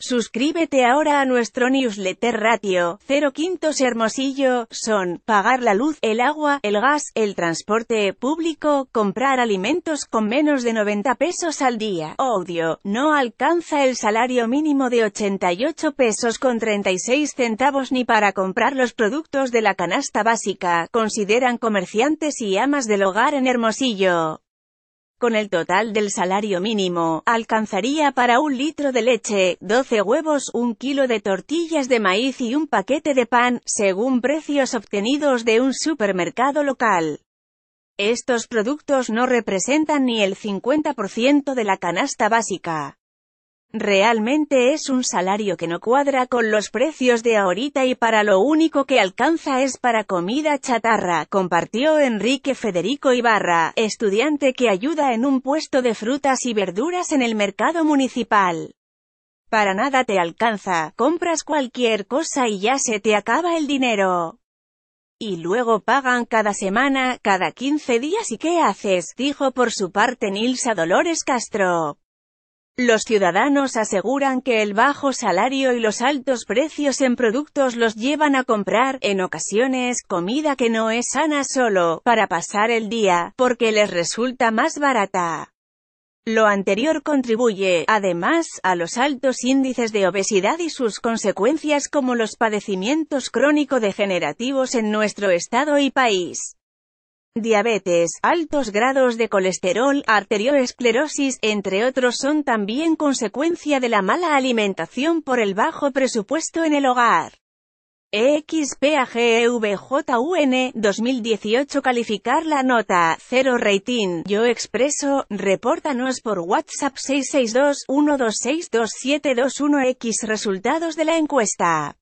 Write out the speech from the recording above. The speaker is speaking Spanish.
Suscríbete ahora a nuestro newsletter ratio, 0 quintos Hermosillo, son, pagar la luz, el agua, el gas, el transporte público, comprar alimentos con menos de 90 pesos al día, audio, no alcanza el salario mínimo de 88 pesos con 36 centavos ni para comprar los productos de la canasta básica, consideran comerciantes y amas del hogar en Hermosillo. Con el total del salario mínimo, alcanzaría para un litro de leche, 12 huevos, un kilo de tortillas de maíz y un paquete de pan, según precios obtenidos de un supermercado local. Estos productos no representan ni el 50% de la canasta básica. Realmente es un salario que no cuadra con los precios de ahorita y para lo único que alcanza es para comida chatarra, compartió Enrique Federico Ibarra, estudiante que ayuda en un puesto de frutas y verduras en el mercado municipal. Para nada te alcanza, compras cualquier cosa y ya se te acaba el dinero. Y luego pagan cada semana, cada 15 días y ¿qué haces? dijo por su parte Nilsa Dolores Castro. Los ciudadanos aseguran que el bajo salario y los altos precios en productos los llevan a comprar, en ocasiones, comida que no es sana solo, para pasar el día, porque les resulta más barata. Lo anterior contribuye, además, a los altos índices de obesidad y sus consecuencias como los padecimientos crónico-degenerativos en nuestro estado y país. Diabetes, altos grados de colesterol, arteriosclerosis, entre otros son también consecuencia de la mala alimentación por el bajo presupuesto en el hogar. E XPAGEVJUN 2018 calificar la nota 0 rating Yo Expreso repórtanos por WhatsApp 662 126 X resultados de la encuesta